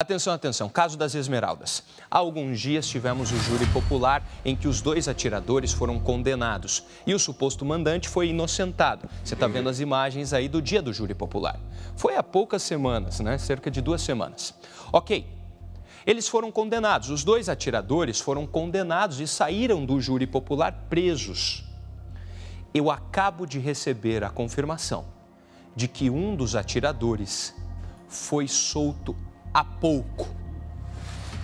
Atenção, atenção, caso das Esmeraldas. Há alguns dias tivemos o júri popular em que os dois atiradores foram condenados e o suposto mandante foi inocentado. Você está vendo as imagens aí do dia do júri popular. Foi há poucas semanas, né? Cerca de duas semanas. Ok, eles foram condenados, os dois atiradores foram condenados e saíram do júri popular presos. Eu acabo de receber a confirmação de que um dos atiradores foi solto há pouco.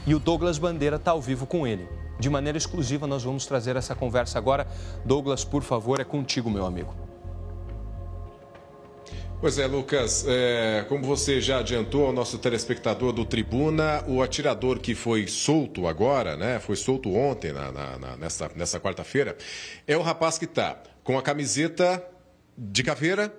E o Douglas Bandeira está ao vivo com ele. De maneira exclusiva, nós vamos trazer essa conversa agora. Douglas, por favor, é contigo, meu amigo. Pois é, Lucas, é, como você já adiantou ao nosso telespectador do Tribuna, o atirador que foi solto agora, né? Foi solto ontem, na, na, na nessa, nessa quarta-feira, é o rapaz que está com a camiseta de caveira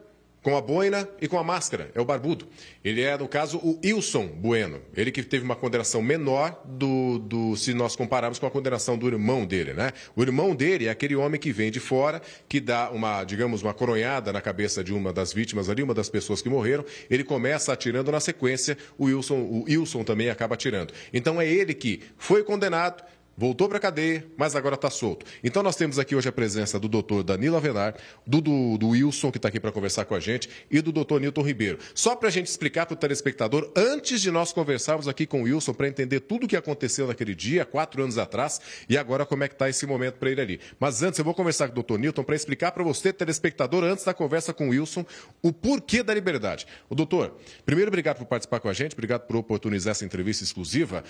com a boina e com a máscara. É o barbudo. Ele é, no caso, o Wilson Bueno. Ele que teve uma condenação menor do, do se nós compararmos com a condenação do irmão dele, né? O irmão dele é aquele homem que vem de fora, que dá uma, digamos, uma coronhada na cabeça de uma das vítimas ali, uma das pessoas que morreram. Ele começa atirando na sequência, o Wilson, o Wilson também acaba atirando. Então é ele que foi condenado voltou para a cadeia, mas agora está solto. Então nós temos aqui hoje a presença do doutor Danilo Avenar, do, do, do Wilson, que está aqui para conversar com a gente, e do doutor Nilton Ribeiro. Só para a gente explicar para o telespectador, antes de nós conversarmos aqui com o Wilson, para entender tudo o que aconteceu naquele dia, quatro anos atrás, e agora como é que está esse momento para ele ali. Mas antes eu vou conversar com o doutor Nilton para explicar para você, telespectador, antes da conversa com o Wilson, o porquê da liberdade. O doutor, primeiro obrigado por participar com a gente, obrigado por oportunizar essa entrevista exclusiva.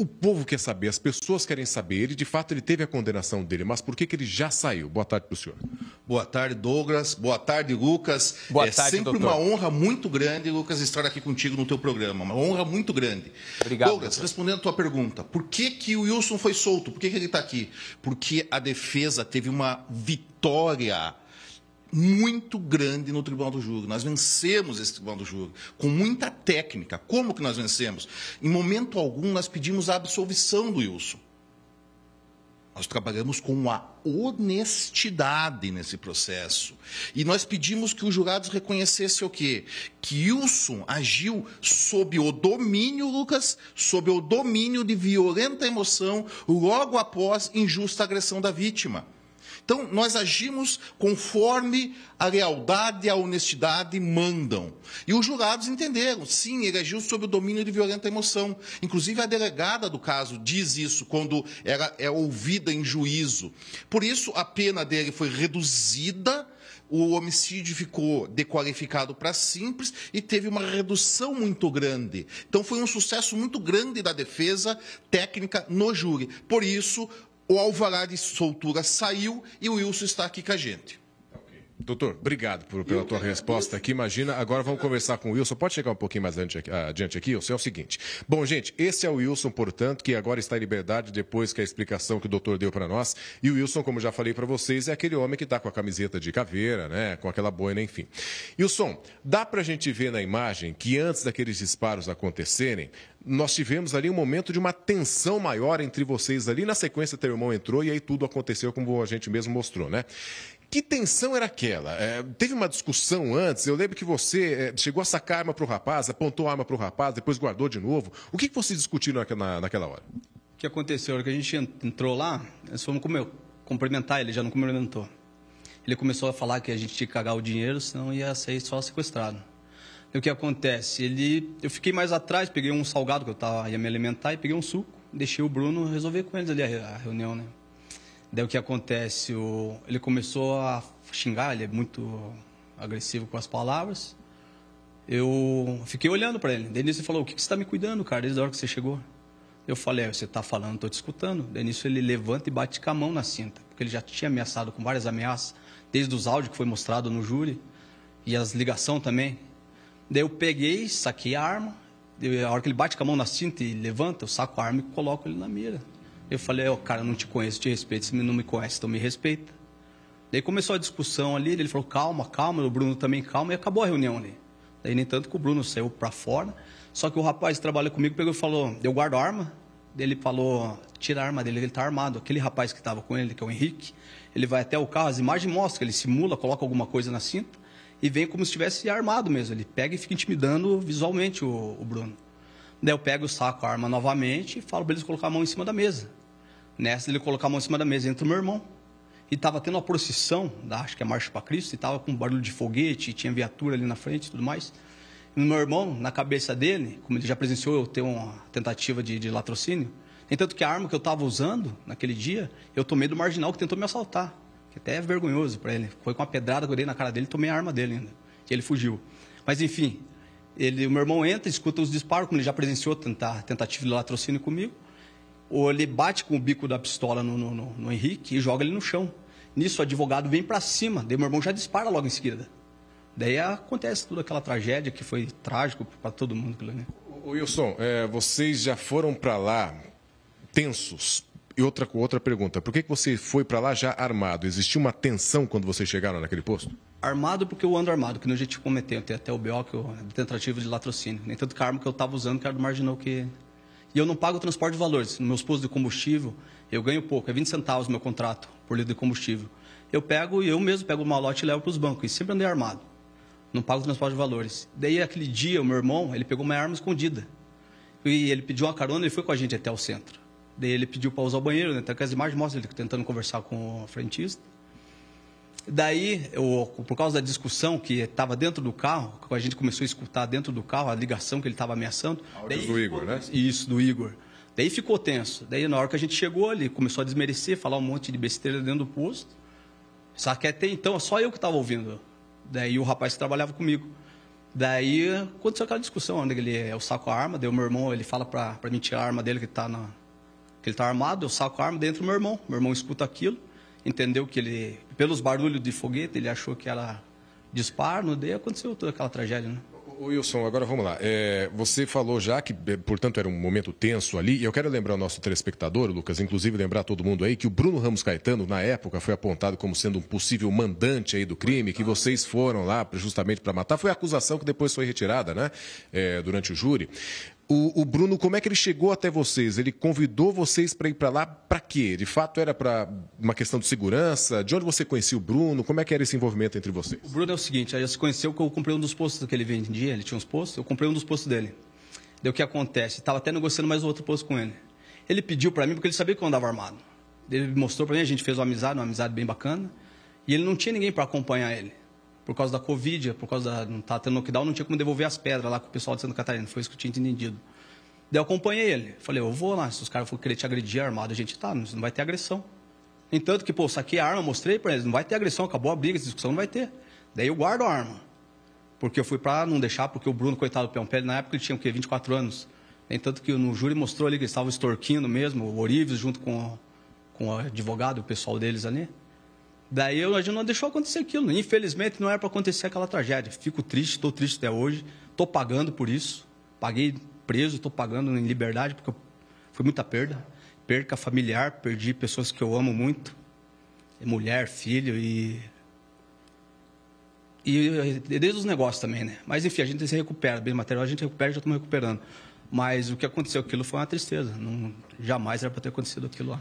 O povo quer saber, as pessoas querem saber. Ele, de fato, ele teve a condenação dele, mas por que, que ele já saiu? Boa tarde para o senhor. Boa tarde, Douglas. Boa tarde, Lucas. Boa é tarde, sempre doutor. uma honra muito grande, Lucas, estar aqui contigo no teu programa. Uma honra muito grande. Obrigado. Douglas, doutor. respondendo a tua pergunta, por que, que o Wilson foi solto? Por que, que ele está aqui? Porque a defesa teve uma vitória muito grande no Tribunal do Júri. Nós vencemos esse Tribunal do Júri com muita técnica. Como que nós vencemos? Em momento algum, nós pedimos a absolvição do Wilson. Nós trabalhamos com a honestidade nesse processo. E nós pedimos que os jurados reconhecessem o quê? Que Wilson agiu sob o domínio, Lucas, sob o domínio de violenta emoção logo após injusta agressão da vítima. Então, nós agimos conforme a lealdade e a honestidade mandam. E os jurados entenderam, sim, ele agiu sob o domínio de violenta emoção. Inclusive, a delegada do caso diz isso quando ela é ouvida em juízo. Por isso, a pena dele foi reduzida o homicídio ficou dequalificado para simples e teve uma redução muito grande. Então foi um sucesso muito grande da defesa técnica no júri. Por isso, o alvará de soltura saiu e o Wilson está aqui com a gente. Doutor, obrigado por, pela tua resposta aqui. Imagina, agora vamos conversar com o Wilson. Pode chegar um pouquinho mais ah, adiante aqui, Wilson? É o seguinte. Bom, gente, esse é o Wilson, portanto, que agora está em liberdade depois que a explicação que o doutor deu para nós. E o Wilson, como já falei para vocês, é aquele homem que está com a camiseta de caveira, né? Com aquela boina, enfim. Wilson, dá para a gente ver na imagem que antes daqueles disparos acontecerem, nós tivemos ali um momento de uma tensão maior entre vocês ali. Na sequência, teu irmão entrou e aí tudo aconteceu como a gente mesmo mostrou, né? Que tensão era aquela? É, teve uma discussão antes, eu lembro que você é, chegou a sacar arma para o rapaz, apontou a arma para o rapaz, depois guardou de novo. O que, que vocês discutiram na, naquela hora? O que aconteceu? A hora que a gente entrou lá, nós fomos comer, cumprimentar ele, já não cumprimentou. Ele começou a falar que a gente tinha que cagar o dinheiro, senão ia sair só sequestrado. E o que acontece? Ele, eu fiquei mais atrás, peguei um salgado que eu tava, ia me alimentar e peguei um suco, deixei o Bruno resolver com eles ali a reunião, né? Daí o que acontece? O, ele começou a xingar, ele é muito agressivo com as palavras. Eu fiquei olhando para ele. Denise falou: O que, que você está me cuidando, cara, desde a hora que você chegou? Eu falei: é, Você está falando, estou te escutando. Denise ele levanta e bate com a mão na cinta, porque ele já tinha ameaçado com várias ameaças, desde os áudios que foi mostrado no júri e as ligações também. Daí eu peguei, saquei a arma. Eu, a hora que ele bate com a mão na cinta e levanta, eu saco a arma e coloco ele na mira. Eu falei, ó, oh, cara, não te conheço, te respeito. Se não me conhece, então me respeita. Daí começou a discussão ali, ele falou, calma, calma, o Bruno também calma, e acabou a reunião ali. Daí nem tanto que o Bruno saiu para fora. Só que o rapaz que trabalha comigo pegou e falou, eu guardo a arma. Ele falou, tira a arma dele, ele tá armado. Aquele rapaz que estava com ele, que é o Henrique, ele vai até o carro, as imagens mostram, ele simula, coloca alguma coisa na cinta e vem como se estivesse armado mesmo. Ele pega e fica intimidando visualmente o, o Bruno. Daí eu pego, o saco a arma novamente e falo para eles colocar a mão em cima da mesa. Nessa ele colocar a mão em cima da mesa, entra o meu irmão. E estava tendo uma procissão, da, acho que é Marcha para Cristo, e estava com barulho de foguete, tinha viatura ali na frente e tudo mais. E meu irmão, na cabeça dele, como ele já presenciou eu ter uma tentativa de, de latrocínio, tanto que a arma que eu estava usando naquele dia, eu tomei do marginal que tentou me assaltar. Que até é vergonhoso para ele. Foi com uma pedrada que eu dei na cara dele, tomei a arma dele ainda. E ele fugiu. Mas enfim, ele, o meu irmão entra, escuta os disparos, como ele já presenciou tentar, tentativa de latrocínio comigo ou ele bate com o bico da pistola no, no, no, no Henrique e joga ele no chão. Nisso, o advogado vem para cima, daí meu irmão já dispara logo em seguida. Daí acontece toda aquela tragédia que foi trágico para todo mundo. Né? Wilson, é, vocês já foram para lá tensos? E outra, outra pergunta, por que, que você foi para lá já armado? Existiu uma tensão quando vocês chegaram naquele posto? Armado porque eu ando armado, que nem a gente cometeu, tem até o BO, que eu, tentativa de latrocínio. Nem tanto que a arma que eu estava usando, que era do marginal, que e eu não pago o transporte de valores. Nos meus postos de combustível, eu ganho pouco, é 20 centavos meu contrato por litro de combustível. Eu pego e eu mesmo pego o malote e levo para os bancos. E sempre andei armado. Não pago o transporte de valores. Daí, aquele dia, o meu irmão, ele pegou uma arma escondida. E ele pediu uma carona, e foi com a gente até o centro. Daí ele pediu para usar o banheiro, né? Até que as imagens mostram ele tentando conversar com o frentista. Daí, eu, por causa da discussão que estava dentro do carro, a gente começou a escutar dentro do carro a ligação que ele estava ameaçando. Daí, do Igor, né? Isso, do Igor. Daí ficou tenso. Daí, na hora que a gente chegou ali, começou a desmerecer, falar um monte de besteira dentro do posto. Só que até então, só eu que estava ouvindo. Daí, o rapaz que trabalhava comigo. Daí, aconteceu aquela discussão, onde né? ele é o saco a arma. Daí, o meu irmão, ele fala para mim tirar a arma dele, que, tá na, que ele está armado. Eu saco a arma dentro do meu irmão. Meu irmão escuta aquilo entendeu que ele, pelos barulhos de foguete, ele achou que era disparo, daí aconteceu toda aquela tragédia, né? Wilson, agora vamos lá. É, você falou já que, portanto, era um momento tenso ali, e eu quero lembrar o nosso telespectador, Lucas, inclusive lembrar todo mundo aí, que o Bruno Ramos Caetano, na época, foi apontado como sendo um possível mandante aí do crime, que vocês foram lá justamente para matar. Foi a acusação que depois foi retirada, né, é, durante o júri. O, o, Bruno, como é que ele chegou até vocês? Ele convidou vocês para ir para lá para quê? De fato, era para uma questão de segurança? De onde você conhecia o Bruno? Como é que era esse envolvimento entre vocês? O Bruno é o seguinte, aí se conheceu que eu comprei um dos postos que ele vendia, ele tinha uns postos, eu comprei um dos postos dele. Deu o que acontece, estava até negociando mais outro posto com ele. Ele pediu para mim, porque ele sabia que eu andava armado. Ele mostrou para mim, a gente fez uma amizade, uma amizade bem bacana, e ele não tinha ninguém para acompanhar ele por causa da Covid, por causa da. Não tá tendo lockdown, não tinha como devolver as pedras lá com o pessoal de Santa Catarina. Foi isso que eu tinha entendido. Daí eu acompanhei ele. Falei, eu vou lá, se os caras for querer te agredir armado, a gente tá, não vai ter agressão. entanto que, pô, saquei a arma, mostrei pra eles, não vai ter agressão, acabou a briga, essa discussão não vai ter. Daí eu guardo a arma. Porque eu fui pra não deixar, porque o Bruno, coitado do peão pele, na época ele tinha o quê? 24 anos. Entanto que no júri mostrou ali que eles estavam extorquindo mesmo, o Orives junto com, com o advogado, o pessoal deles ali. Daí a gente não deixou acontecer aquilo. Né? Infelizmente não era para acontecer aquela tragédia. Fico triste, estou triste até hoje, estou pagando por isso. Paguei preso, estou pagando em liberdade, porque foi muita perda. Perca familiar, perdi pessoas que eu amo muito. Mulher, filho e. E desde os negócios também, né? Mas enfim, a gente se recupera. Bem material a gente recupera, já estamos recuperando. Mas o que aconteceu aquilo foi uma tristeza. Não, jamais era para ter acontecido aquilo lá.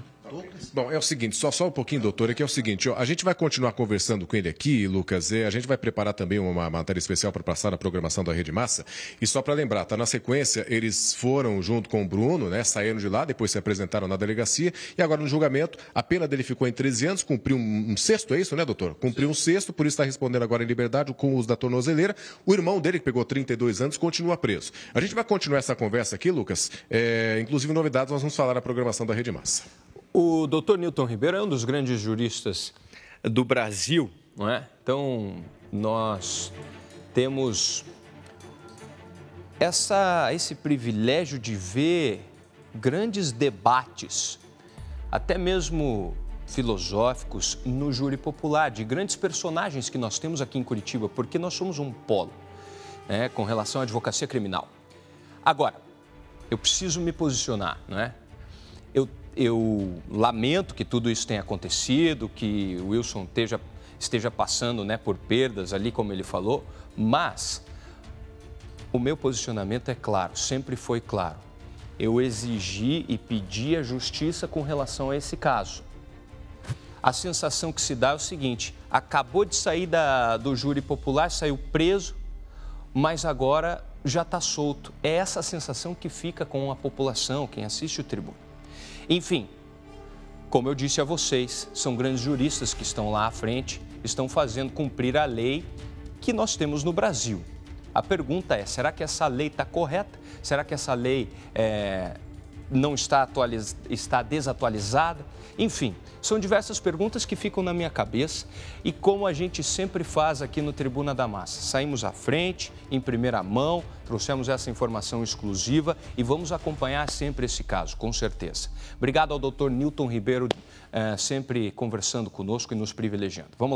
Bom, é o seguinte, só, só um pouquinho, doutor, é que é o seguinte, ó, a gente vai continuar conversando com ele aqui, Lucas, é, a gente vai preparar também uma matéria especial para passar na programação da Rede Massa, e só para lembrar, tá na sequência, eles foram junto com o Bruno, né, saíram de lá, depois se apresentaram na delegacia, e agora no julgamento, a pena dele ficou em 13 anos, cumpriu um, um sexto, é isso, né, doutor? Cumpriu Sim. um sexto, por isso está respondendo agora em liberdade com o uso da tornozeleira, o irmão dele, que pegou 32 anos, continua preso. A gente vai continuar essa conversa aqui, Lucas, é, inclusive novidades nós vamos falar na programação da Rede Massa. O doutor Newton Ribeiro é um dos grandes juristas do Brasil, não é? Então, nós temos essa, esse privilégio de ver grandes debates, até mesmo filosóficos, no júri popular, de grandes personagens que nós temos aqui em Curitiba, porque nós somos um polo né, com relação à advocacia criminal. Agora, eu preciso me posicionar, não é? Eu eu lamento que tudo isso tenha acontecido, que o Wilson esteja, esteja passando né, por perdas ali, como ele falou, mas o meu posicionamento é claro, sempre foi claro. Eu exigi e pedi a justiça com relação a esse caso. A sensação que se dá é o seguinte: acabou de sair da, do júri popular, saiu preso, mas agora já está solto. É essa a sensação que fica com a população, quem assiste o tribunal. Enfim, como eu disse a vocês, são grandes juristas que estão lá à frente, estão fazendo cumprir a lei que nós temos no Brasil. A pergunta é: será que essa lei está correta? Será que essa lei é, não está, atualiz... está desatualizada? Enfim, são diversas perguntas que ficam na minha cabeça e como a gente sempre faz aqui no Tribuna da Massa. Saímos à frente, em primeira mão, trouxemos essa informação exclusiva e vamos acompanhar sempre esse caso, com certeza. Obrigado ao doutor Newton Ribeiro, eh, sempre conversando conosco e nos privilegiando. Vamos lá.